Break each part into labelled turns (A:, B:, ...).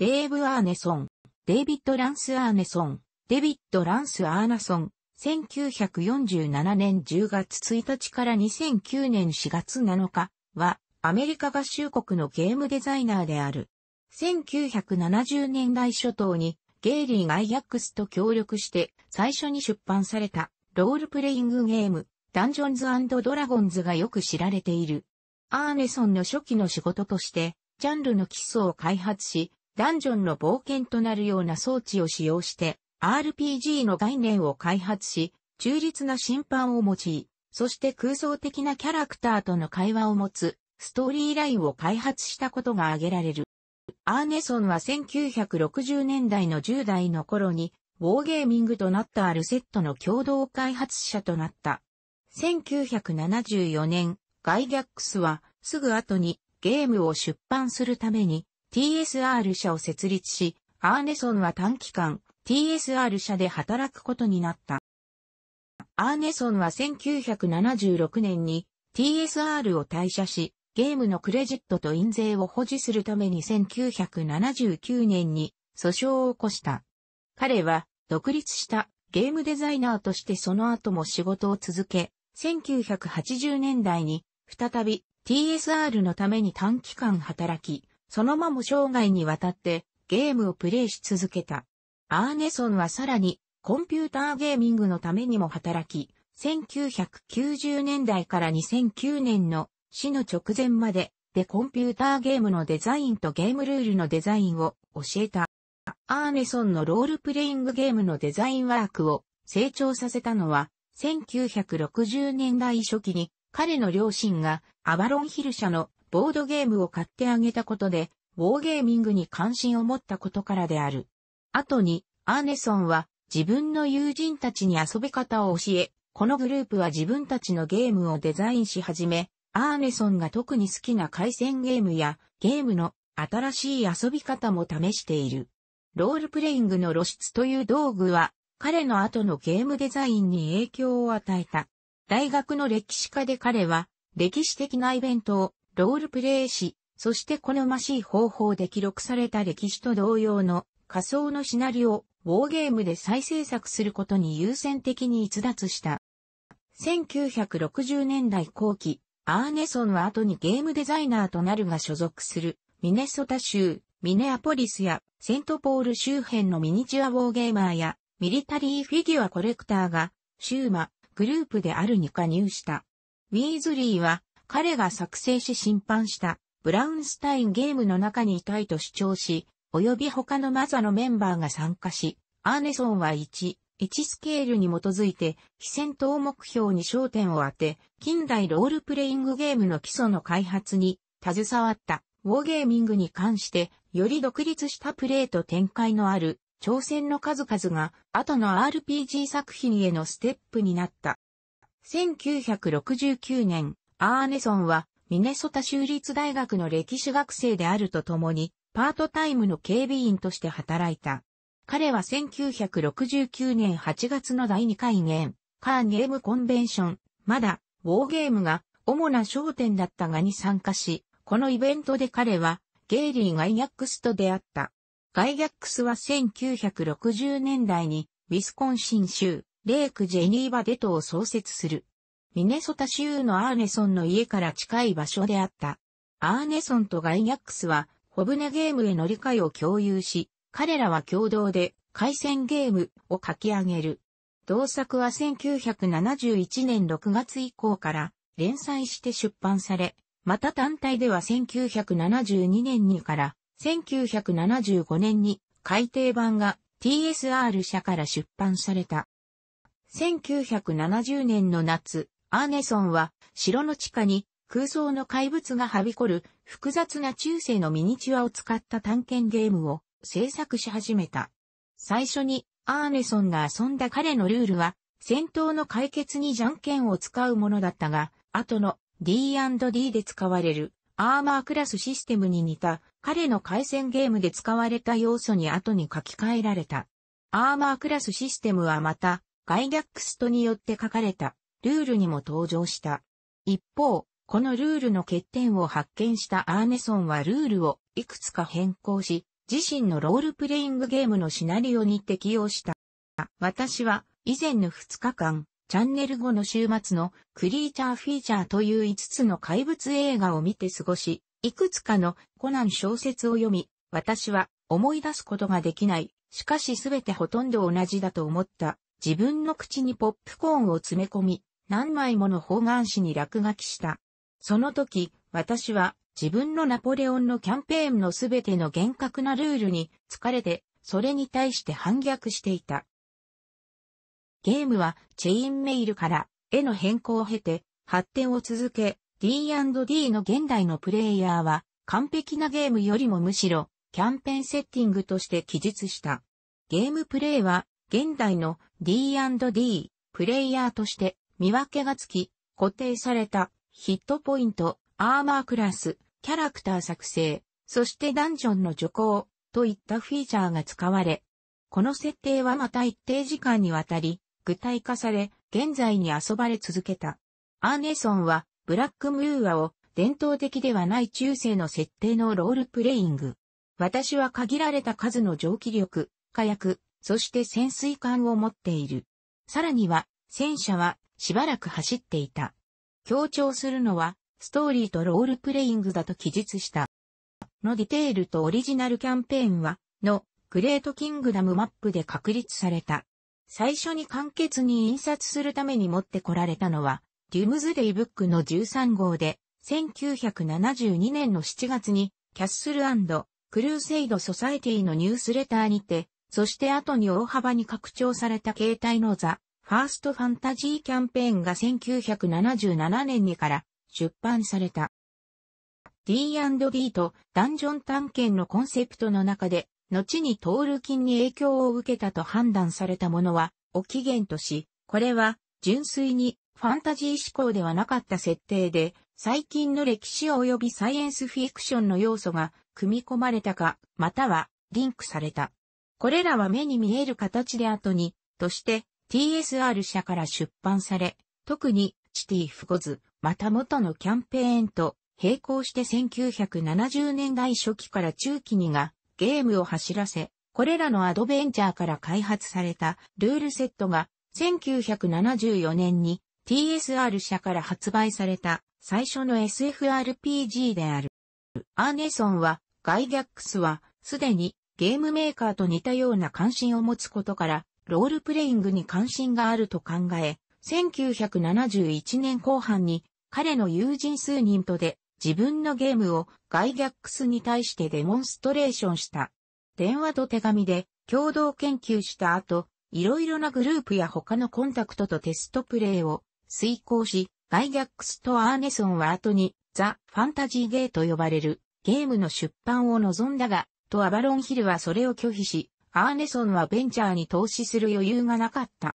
A: デーブ・アーネソン、デイビッド・ランス・アーネソン、デビッド・ランス・アーナソン、1947年10月1日から2009年4月7日は、アメリカ合衆国のゲームデザイナーである。1970年代初頭に、ゲイリー・ガイアックスと協力して最初に出版されたロールプレイングゲームダンジョンズドラゴンズがよく知られている。アーネソンの初期の仕事としてジャンルの基礎を開発しダンジョンの冒険となるような装置を使用して、RPG の概念を開発し、中立な審判を用い、そして空想的なキャラクターとの会話を持つ、ストーリーラインを開発したことが挙げられる。アーネソンは1960年代の10代の頃に、ウォーゲーミングとなったあるセットの共同開発者となった。1974年、ガイギャックスは、すぐ後にゲームを出版するために、TSR 社を設立し、アーネソンは短期間 TSR 社で働くことになった。アーネソンは1976年に TSR を退社し、ゲームのクレジットと印税を保持するために1979年に訴訟を起こした。彼は独立したゲームデザイナーとしてその後も仕事を続け、1980年代に再び TSR のために短期間働き、そのまま生涯にわたってゲームをプレイし続けた。アーネソンはさらにコンピューターゲーミングのためにも働き、1990年代から2009年の死の直前まででコンピューターゲームのデザインとゲームルールのデザインを教えた。アーネソンのロールプレイングゲームのデザインワークを成長させたのは1960年代初期に彼の両親がアバロンヒル社のボードゲームを買ってあげたことで、ウォーゲーミングに関心を持ったことからである。後に、アーネソンは自分の友人たちに遊び方を教え、このグループは自分たちのゲームをデザインし始め、アーネソンが特に好きな回線ゲームやゲームの新しい遊び方も試している。ロールプレイングの露出という道具は彼の後のゲームデザインに影響を与えた。大学の歴史家で彼は歴史的なイベントをロールプレイし、そして好ましい方法で記録された歴史と同様の仮想のシナリオをウォーゲームで再制作することに優先的に逸脱した。1960年代後期、アーネソンは後にゲームデザイナーとなるが所属するミネソタ州、ミネアポリスやセントポール周辺のミニチュアウォーゲーマーやミリタリーフィギュアコレクターがシューマグループであるに加入した。ウィーズリーは彼が作成し審判したブラウンスタインゲームの中にいたいと主張し、及び他のマザのメンバーが参加し、アーネソンは1、1スケールに基づいて、非戦闘目標に焦点を当て、近代ロールプレイングゲームの基礎の開発に携わった、ウォーゲーミングに関して、より独立したプレイと展開のある、挑戦の数々が、後の RPG 作品へのステップになった。1969年、アーネソンは、ミネソタ州立大学の歴史学生であるとともに、パートタイムの警備員として働いた。彼は1969年8月の第2回年、カーゲームコンベンション、まだ、ウォーゲームが主な焦点だったがに参加し、このイベントで彼は、ゲイリー・ガイギャックスと出会った。ガイギャックスは1960年代に、ウィスコンシン州、レイク・ジェニーバ・デトを創設する。ミネソタ州のアーネソンの家から近い場所であった。アーネソンとガイニャックスは、ホブネゲームへの理解を共有し、彼らは共同で、回線ゲームを書き上げる。同作は1971年6月以降から連載して出版され、また単体では1972年にから1975年に改訂版が TSR 社から出版された。1970年の夏、アーネソンは、城の地下に空想の怪物がはびこる複雑な中世のミニチュアを使った探検ゲームを制作し始めた。最初にアーネソンが遊んだ彼のルールは、戦闘の解決にじゃんけんを使うものだったが、後の D&D で使われるアーマークラスシステムに似た彼の回線ゲームで使われた要素に後に書き換えられた。アーマークラスシステムはまたガイダックストによって書かれたルールにも登場した。一方、このルールの欠点を発見したアーネソンはルールをいくつか変更し、自身のロールプレイングゲームのシナリオに適用した。私は以前の2日間、チャンネル後の週末のクリーチャーフィーチャーという5つの怪物映画を見て過ごし、いくつかのコナン小説を読み、私は思い出すことができない。しかしすべてほとんど同じだと思った。自分の口にポップコーンを詰め込み、何枚もの方眼紙に落書きした。その時、私は自分のナポレオンのキャンペーンのすべての厳格なルールに疲れて、それに対して反逆していた。ゲームはチェインメイルから絵の変更を経て発展を続け、D&D の現代のプレイヤーは完璧なゲームよりもむしろキャンペーンセッティングとして記述した。ゲームプレイは現代の D&D プレイヤーとして見分けがつき、固定された、ヒットポイント、アーマークラス、キャラクター作成、そしてダンジョンの徐行、といったフィーチャーが使われ、この設定はまた一定時間にわたり、具体化され、現在に遊ばれ続けた。アーネソンは、ブラックムーアを、伝統的ではない中世の設定のロールプレイング。私は限られた数の蒸気力、火薬、そして潜水艦を持っている。さらには、戦車はしばらく走っていた。強調するのは、ストーリーとロールプレイングだと記述した。のディテールとオリジナルキャンペーンは、の、グレートキングダムマップで確立された。最初に簡潔に印刷するために持ってこられたのは、デュムズデイブックの13号で、1972年の7月に、キャッスルクルーセイドソサエティのニュースレターにて、そして後に大幅に拡張された携帯のザ・ファーストファンタジーキャンペーンが1977年にから出版された。D&D とダンジョン探検のコンセプトの中で、後にトールキンに影響を受けたと判断されたものは、お起源とし、これは純粋にファンタジー思考ではなかった設定で、最近の歴史及びサイエンスフィクションの要素が組み込まれたか、またはリンクされた。これらは目に見える形で後に、として TSR 社から出版され、特にチティフゴズ、また元のキャンペーンと並行して1970年代初期から中期にがゲームを走らせ、これらのアドベンチャーから開発されたルールセットが1974年に TSR 社から発売された最初の SFRPG である。アーネソンはガイギャックスはすでにゲームメーカーと似たような関心を持つことからロールプレイングに関心があると考え、1971年後半に彼の友人数人とで自分のゲームをガイギャックスに対してデモンストレーションした。電話と手紙で共同研究した後、いろいろなグループや他のコンタクトとテストプレイを遂行し、ガイギャックスとアーネソンは後にザ・ファンタジーゲーと呼ばれるゲームの出版を望んだが、とアバロンヒルはそれを拒否し、アーネソンはベンチャーに投資する余裕がなかった。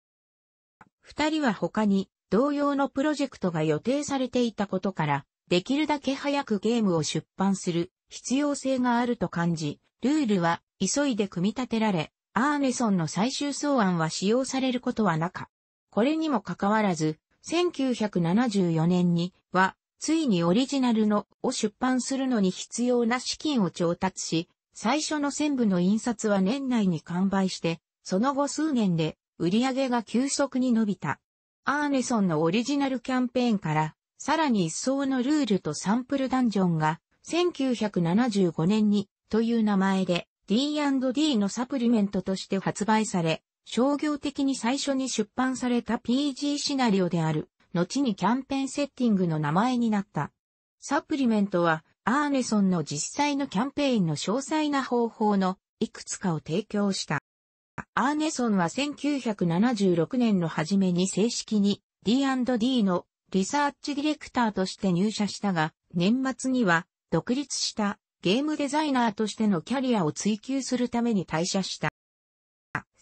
A: 二人は他に同様のプロジェクトが予定されていたことから、できるだけ早くゲームを出版する必要性があると感じ、ルールは急いで組み立てられ、アーネソンの最終草案は使用されることはなか。これにもかかわらず、1974年には、ついにオリジナルのを出版するのに必要な資金を調達し、最初の線部の印刷は年内に完売して、その後数年で売り上げが急速に伸びた。アーネソンのオリジナルキャンペーンから、さらに一層のルールとサンプルダンジョンが、1975年に、という名前で、D&D のサプリメントとして発売され、商業的に最初に出版された PG シナリオである、後にキャンペーンセッティングの名前になった。サプリメントは、アーネソンの実際のキャンペーンの詳細な方法のいくつかを提供した。アーネソンは1976年の初めに正式に D&D のリサーチディレクターとして入社したが、年末には独立したゲームデザイナーとしてのキャリアを追求するために退社した。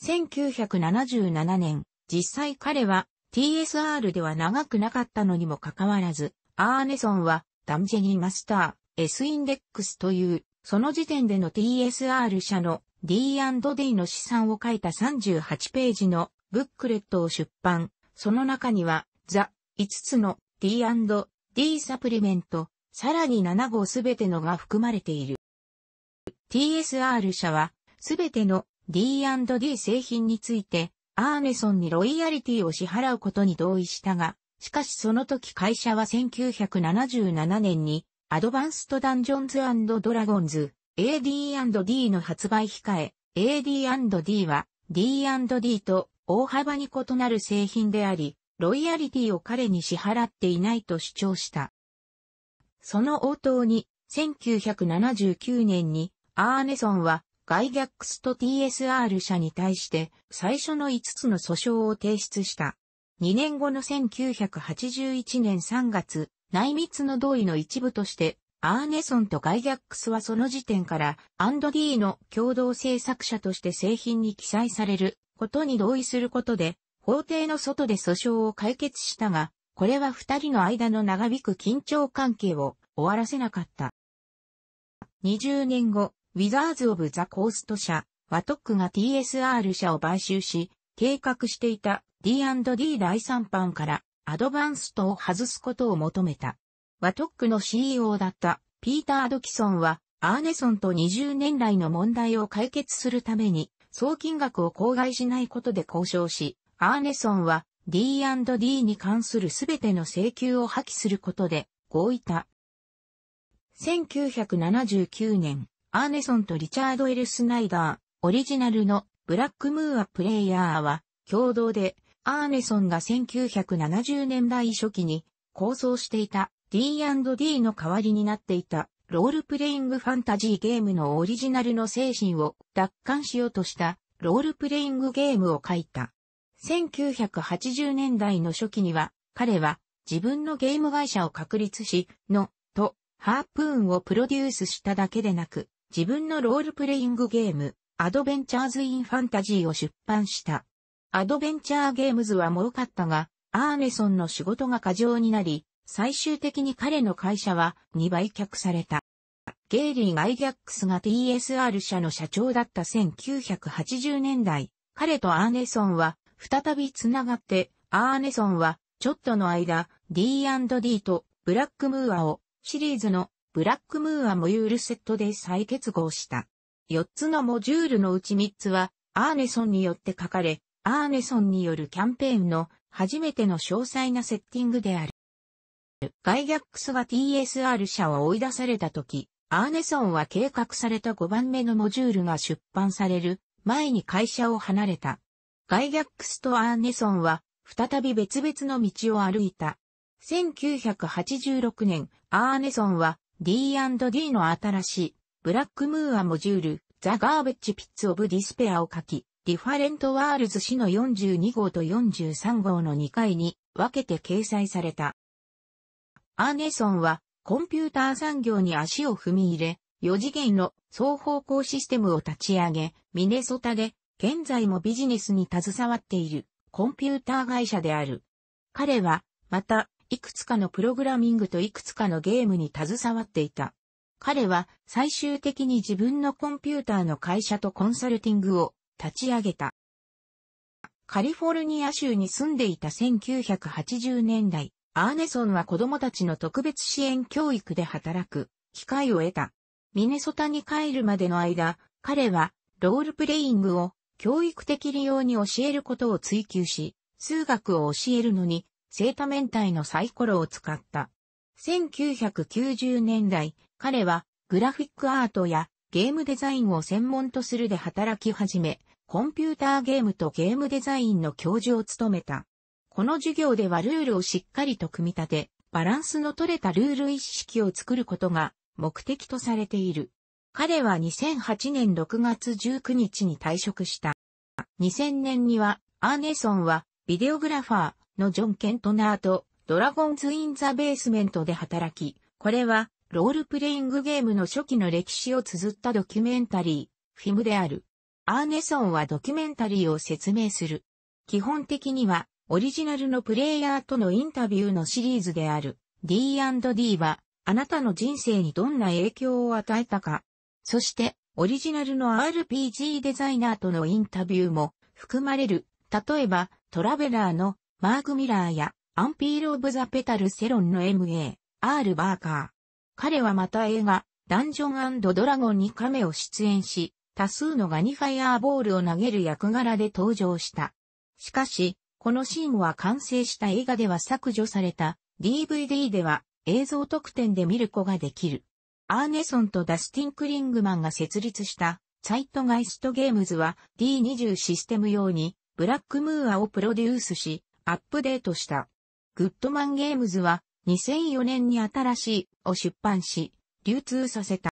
A: 1977年、実際彼は TSR では長くなかったのにもかかわらず、アーネソンはダンジェニーマスター。S インデックスという、その時点での TSR 社の D&D の資産を書いた38ページのブックレットを出版。その中には、ザ、5つの D&D サプリメント、さらに7号すべてのが含まれている。TSR 社は、すべての D&D 製品について、アーネソンにロイヤリティを支払うことに同意したが、しかしその時会社は1977年にアドバンストダンジョンズドラゴンズ、AD&D の発売控え、AD&D は D&D と大幅に異なる製品であり、ロイヤリティを彼に支払っていないと主張した。その応答に、1979年に、アーネソンは、ガイギャックスと TSR 社に対して、最初の5つの訴訟を提出した。2年後の1981年3月、内密の同意の一部として、アーネソンとガイギャックスはその時点から、アンド D の共同制作者として製品に記載されることに同意することで、法廷の外で訴訟を解決したが、これは二人の間の長引く緊張関係を終わらせなかった。20年後、ウィザーズ・オブ・ザ・コースト社、ワトックが TSR 社を買収し、計画していた D&D 第3版からアドバンストを外すことを求めた。ワトックの CEO だったピーター・ドキソンは、アーネソンと20年来の問題を解決するために、総金額を公害しないことで交渉し、アーネソンは D&D に関するすべての請求を破棄することで合意た。1979年、アーネソンとリチャード・エル・スナイダー、オリジナルのブラックムーアプレイヤーは共同でアーネソンが1970年代初期に構想していた D&D の代わりになっていたロールプレイングファンタジーゲームのオリジナルの精神を奪還しようとしたロールプレイングゲームを書いた。1980年代の初期には彼は自分のゲーム会社を確立し、の、と、ハープーンをプロデュースしただけでなく、自分のロールプレイングゲーム、アドベンチャーズ・イン・ファンタジーを出版した。アドベンチャーゲームズは儲かったが、アーネソンの仕事が過剰になり、最終的に彼の会社は2売却された。ゲイリー・ガイギャックスが TSR 社の社長だった1980年代、彼とアーネソンは再び繋がって、アーネソンはちょっとの間、D&D とブラックムーアをシリーズのブラックムーアモユールセットで再結合した。4つのモジュールのうち3つはアーネソンによって書かれ、アーネソンによるキャンペーンの初めての詳細なセッティングである。ガイギャックスが TSR 社を追い出された時、アーネソンは計画された5番目のモジュールが出版される前に会社を離れた。ガイギャックスとアーネソンは再び別々の道を歩いた。1986年、アーネソンは D&D の新しいブラックムーアモジュールザ・ガーベッジ・ピッツ・オブ・ディスペアを書き、ディファレントワールズ氏の42号と43号の2回に分けて掲載された。アーネソンはコンピューター産業に足を踏み入れ、4次元の双方向システムを立ち上げ、ミネソタで現在もビジネスに携わっているコンピューター会社である。彼はまたいくつかのプログラミングといくつかのゲームに携わっていた。彼は最終的に自分のコンピューターの会社とコンサルティングを立ち上げた。カリフォルニア州に住んでいた1980年代、アーネソンは子供たちの特別支援教育で働く機会を得た。ミネソタに帰るまでの間、彼はロールプレイングを教育的利用に教えることを追求し、数学を教えるのに、生多面体のサイコロを使った。1990年代、彼はグラフィックアートやゲームデザインを専門とするで働き始め、コンピューターゲームとゲームデザインの教授を務めた。この授業ではルールをしっかりと組み立て、バランスの取れたルール意識を作ることが目的とされている。彼は2008年6月19日に退職した。2000年には、アーネソンは、ビデオグラファーのジョン・ケントナーと、ドラゴンズ・イン・ザ・ベースメントで働き、これは、ロールプレイングゲームの初期の歴史を綴ったドキュメンタリー、フィムである。アーネソンはドキュメンタリーを説明する。基本的には、オリジナルのプレイヤーとのインタビューのシリーズである D&D は、あなたの人生にどんな影響を与えたか。そして、オリジナルの RPG デザイナーとのインタビューも含まれる。例えば、トラベラーのマーク・ミラーやアンピール・オブ・ザ・ペタル・セロンの M.A. R. バーカー。彼はまた映画、ダンジョンドラゴンに亀を出演し、多数のガニファイアーボールを投げる役柄で登場した。しかし、このシーンは完成した映画では削除された、DVD では映像特典で見る子ができる。アーネソンとダスティン・クリングマンが設立したサイトガイストゲームズは D20 システム用にブラックムーアをプロデュースしアップデートした。グッドマンゲームズは2004年に新しいを出版し流通させた。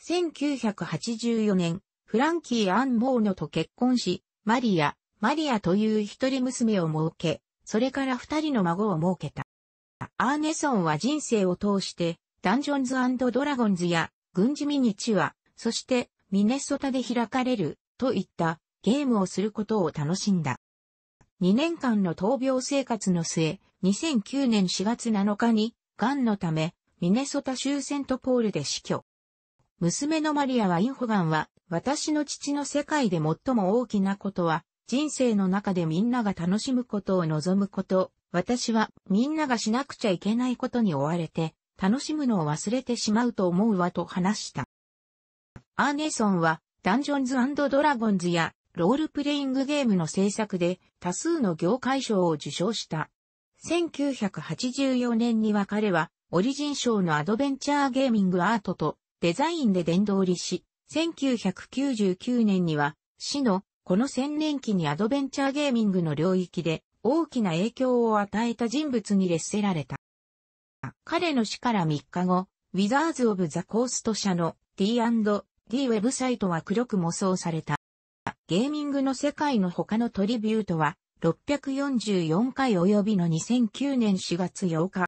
A: 1984年、フランキー・アン・モーノと結婚し、マリア、マリアという一人娘を設け、それから二人の孫を設けた。アーネソンは人生を通して、ダンジョンズドラゴンズや、軍事ミニチュア、そして、ミネソタで開かれる、といったゲームをすることを楽しんだ。2年間の闘病生活の末、2009年4月7日に、癌のため、ミネソタ州セントポールで死去。娘のマリアはインホガンは、私の父の世界で最も大きなことは、人生の中でみんなが楽しむことを望むこと、私はみんながしなくちゃいけないことに追われて、楽しむのを忘れてしまうと思うわと話した。アーネソンは、ダンジョンズドラゴンズや、ロールプレイングゲームの制作で、多数の業界賞を受賞した。1984年には彼は、オリジン賞のアドベンチャーゲーミングアートと、デザインで殿堂入りし、1999年には、市のこの千年期にアドベンチャーゲーミングの領域で大きな影響を与えた人物に列せられた。彼の死から3日後、ウィザーズ・オブ・ザ・コースト社の D&D ウェブサイトは黒く模想された。ゲーミングの世界の他のトリビュートは644回及びの2009年4月8日。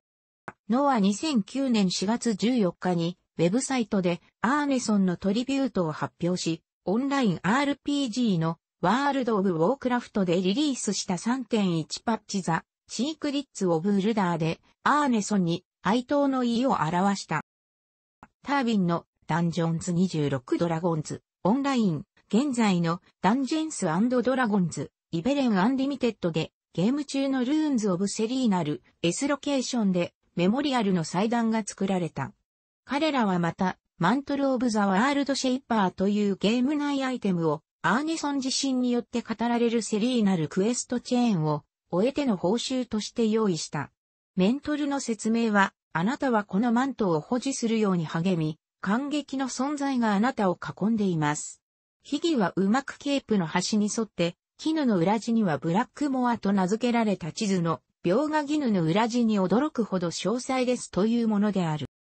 A: ノア2009年4月14日にウェブサイトでアーネソンのトリビュートを発表し、オンライン RPG のワールド・オブ・ウォークラフトでリリースした3.1パッチザ・シークリッツ・オブ・ルダーでアーネソンに哀悼の意を表した。タービンのダンジョンズ26ドラゴンズオンライン現在のダンジェンスドラゴンズイベレン・アンリミテッドでゲーム中のルーンズ・オブ・セリーナル S ロケーションでメモリアルの祭壇が作られた。彼らはまた、マントル・オブ・ザ・ワールド・シェイパーというゲーム内アイテムを、アーネソン自身によって語られるセリーナルクエストチェーンを、終えての報酬として用意した。メントルの説明は、あなたはこのマントを保持するように励み、感激の存在があなたを囲んでいます。ヒギはうまくケープの端に沿って、絹の裏地にはブラックモアと名付けられた地図の、描画絹の裏地に驚くほど詳細ですというものである。